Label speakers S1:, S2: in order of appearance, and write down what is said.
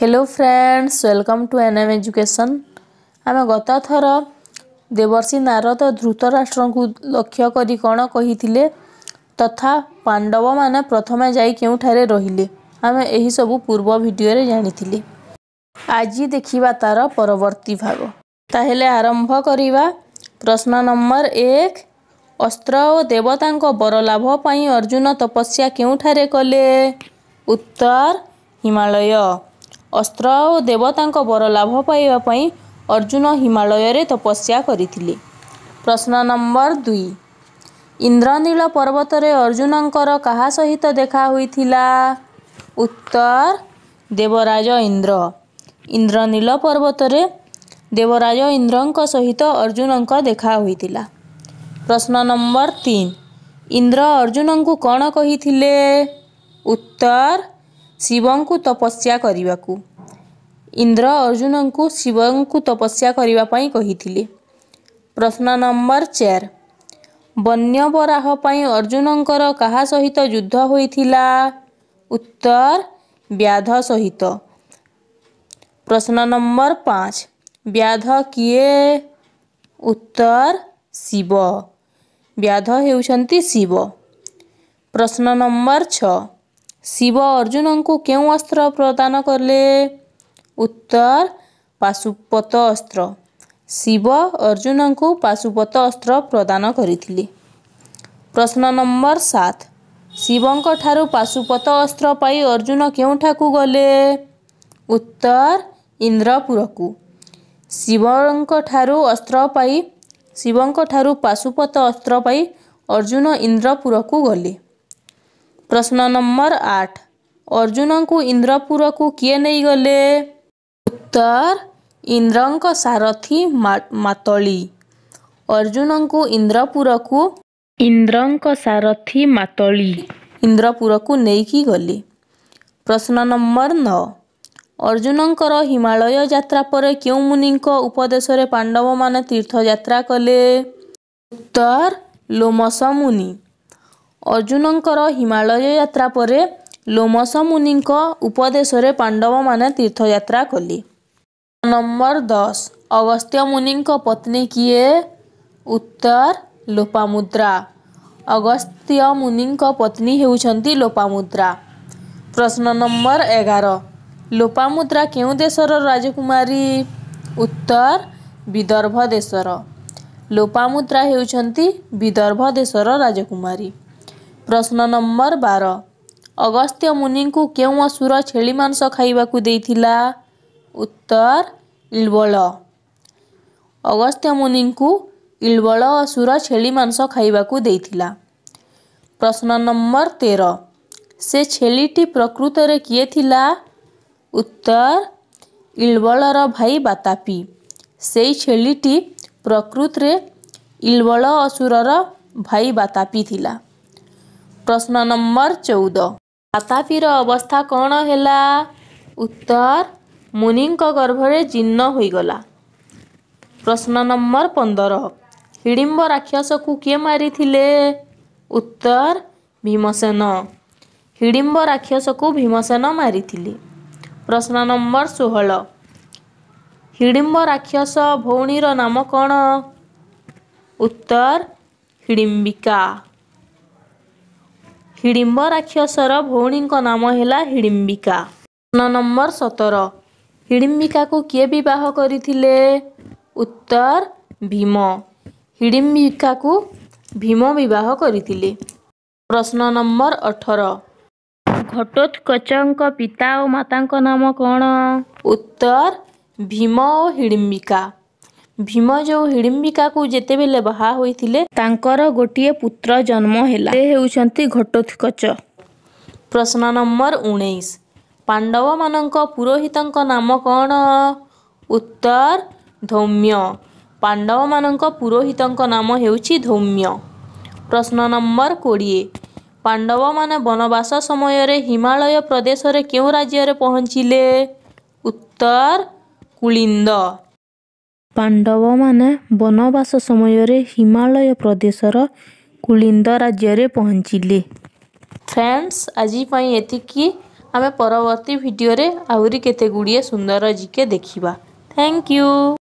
S1: hello friends welcome to NM education आमे गत three Narad को लक्ष्य धुतराष्ट्रको लक्ष्यक कन तथा पांडव म प्रथमे जा केही ठिक रहिले आम यही सब पूर्व भिडियो जाने आज देखि तार परवर्ती भाग आरंभ तरम्भ प्रश्न नम्बर एक अस्त्र देवताभ पनि अर्जुन तपस्या कले उत्तर हिमालय ଅସ୍ତ୍ର ଓ ଦେବତାଙ୍କ ବର ଲାଭ ପାଇବା ପାଇଁ ଅର୍ଜୁନ ହିମାଳୟରେ ତପସ୍ୟା କରିଥିଲେ ପ୍ରଶ୍ନ ନମ୍ବର ଦୁଇ ଇନ୍ଦ୍ରନୀଳ ପର୍ବତରେ ଅର୍ଜୁନଙ୍କର କାହା ସହିତ ଦେଖା ହୋଇଥିଲା ଉତ୍ତର ଦେବରାଜ ଇନ୍ଦ୍ର ଇନ୍ଦ୍ରନୀଳ ପର୍ବତରେ ଦେବରାଜ ଇନ୍ଦ୍ରଙ୍କ ସହିତ ଅର୍ଜୁନଙ୍କ ଦେଖା ହୋଇଥିଲା ପ୍ରଶ୍ନ ନମ୍ବର ତିନି ଇନ୍ଦ୍ର ଅର୍ଜୁନଙ୍କୁ କ'ଣ କହିଥିଲେ ଉତ୍ତର ଶିବଙ୍କୁ ତପସ୍ୟା କରିବାକୁ ଇନ୍ଦ୍ର ଅର୍ଜୁନଙ୍କୁ ଶିବଙ୍କୁ ତପସ୍ୟା କରିବା ପାଇଁ କହିଥିଲେ ପ୍ରଶ୍ନ ନମ୍ବର ଚାରି ବନ୍ୟବରାହ ପାଇଁ ଅର୍ଜୁନଙ୍କର କାହା ସହିତ ଯୁଦ୍ଧ ହୋଇଥିଲା ଉତ୍ତର ବ୍ୟାଧ ସହିତ ପ୍ରଶ୍ନ ନମ୍ବର ପାଞ୍ଚ ବ୍ୟାଧ କିଏ ଉତ୍ତର ଶିବ ବ୍ୟାଧ ହେଉଛନ୍ତି ଶିବ ପ୍ରଶ୍ନ ନମ୍ବର ଛଅ शिव अर्जुन अर्जुनको के अस्त्र प्रदान कले उत्तर पाशुपत अस्त्र शिव अर्जुन अर्जुनको पाशुपत अस्त्र प्रदान गरि प्रश्न नम्बर सात शिवको ठु पाशुपत अस्त्र पाई अर्जुन केही ठाकु गले उत्तर इन्द्रपुर शिवको ठु अ अस्त्र पा शिवको ठु पाशुप अस्त्र पा अर्जुन इन्द्रपुर गले प्रश्न नम्बर आठ अर्जुनको इन्द्रपुरगले उत्तर इन्द्रको सारथी मार्जुनको इन्द्रपुर इन्द्रको सारथी मान्द्रपुरक गले प्रश्न नम्बर न अर्जुनको हिमालय जा के मुनि उपदेशवान तीर्थ जाक उत्तर लोमस मुनि अर्जुनंकर हिमालय यात्रा जापर लोमस मुनि उपदेश पांडव उपदेशे पाण्डवानीर्थ नंबर दस अगस्त्य मुनिको पत्नी कि उत्तर लोपामुद्रा अगस्त्य अगस्त्यमुनि पत्नी हेर्नु लोपामुद्रा प्रश्न नंबर एघार लोपामुद्रा केही देश र उत्तर विदर्भ देशर लोपामुद्रा हेर्छ विदर्भ देशर राजकुमारी ପ୍ରଶ୍ନ ନମ୍ବର ବାର ଅଗସ୍ତ୍ୟ ମୁନିଙ୍କୁ କେଉଁ ଅସୁର ଛେଳି ମାଂସ ଖାଇବାକୁ ଦେଇଥିଲା ଉତ୍ତର ଇଲବଳ ଅଗସ୍ତ୍ୟ ମୁନିଙ୍କୁ ଇଲବଳ ଅସୁର ଛେଳି ମାଂସ ଖାଇବାକୁ ଦେଇଥିଲା ପ୍ରଶ୍ନ ନମ୍ବର ତେର ସେ ଛେଳିଟି ପ୍ରକୃତରେ କିଏ ଥିଲା ଉତ୍ତର ଇଲବଳର ଭାଇ ବାତାପି ସେଇ ଛେଳିଟି ପ୍ରକୃତରେ ଇଲବଳ ଅସୁରର ଭାଇ ବାତାପି ଥିଲା ପ୍ରଶ୍ନ ନମ୍ବର ଚଉଦ ଆତାଫିର ଅବସ୍ଥା କ'ଣ ହେଲା ଉତ୍ତର ମୁନିଙ୍କ ଗର୍ଭରେ ଜିନ୍ନ ହୋଇଗଲା ପ୍ରଶ୍ନ ନମ୍ବର ପନ୍ଦର ହିଡ଼ିମ୍ବ ରାକ୍ଷସକୁ କିଏ ମାରିଥିଲେ ଉତ୍ତର ଭୀମସେନ ହିଡ଼ିମ୍ବ ରାକ୍ଷସକୁ ଭୀମସେନ ମାରିଥିଲେ ପ୍ରଶ୍ନ ନମ୍ବର ଷୋହଳ ହିଡ଼ିମ୍ବ ରାକ୍ଷସ ଭଉଣୀର ନାମ କ'ଣ ଉତ୍ତର ହିଡ଼ିମ୍ବିକା हिडिम्ब राक्षस र भौणीको नाम होला हिडिम्बिक प्रश्न नम्बर सतर हिडिम्बिक कि विवाह गरि उत्तर भीम हिडम्बिक भीम बिवाह गरि प्रश्न नम्बर अठर घटोत्कचको पिता औ माता नाम कीम ओ हिडम्बिक ଭୀମ ଯୋଉ ହିଡ଼ିମ୍ବିକାକୁ ଯେତେବେଳେ ବାହା ହୋଇଥିଲେ ତାଙ୍କର ଗୋଟିଏ ପୁତ୍ର ଜନ୍ମ ହେଲା ସେ ହେଉଛନ୍ତି ଘଟୋତ୍କଚ ପ୍ରଶ୍ନ ନମ୍ବର ଉଣେଇଶ ପାଣ୍ଡବମାନଙ୍କ ପୁରୋହିତଙ୍କ ନାମ କ'ଣ ଉତ୍ତର ଧୌମ୍ୟ ପାଣ୍ଡବମାନଙ୍କ ପୁରୋହିତଙ୍କ ନାମ ହେଉଛି ଧୌମ୍ୟ ପ୍ରଶ୍ନ ନମ୍ବର କୋଡ଼ିଏ ପାଣ୍ଡବମାନେ ବନବାସ ସମୟରେ ହିମାଳୟ ପ୍ରଦେଶରେ କେଉଁ ରାଜ୍ୟରେ ପହଞ୍ଚିଲେ ଉତ୍ତର କୁଳିନ୍ଦ पाण्डवान वनवास समय हिमालय प्रदेश र कुलिन्द्यो पहचि फ्रेन्डस् आज पनि यतिकि आमर्ती भिडियो आउरी केतेगुडे सुन्दर जिके देखिया थ्याङ्क यु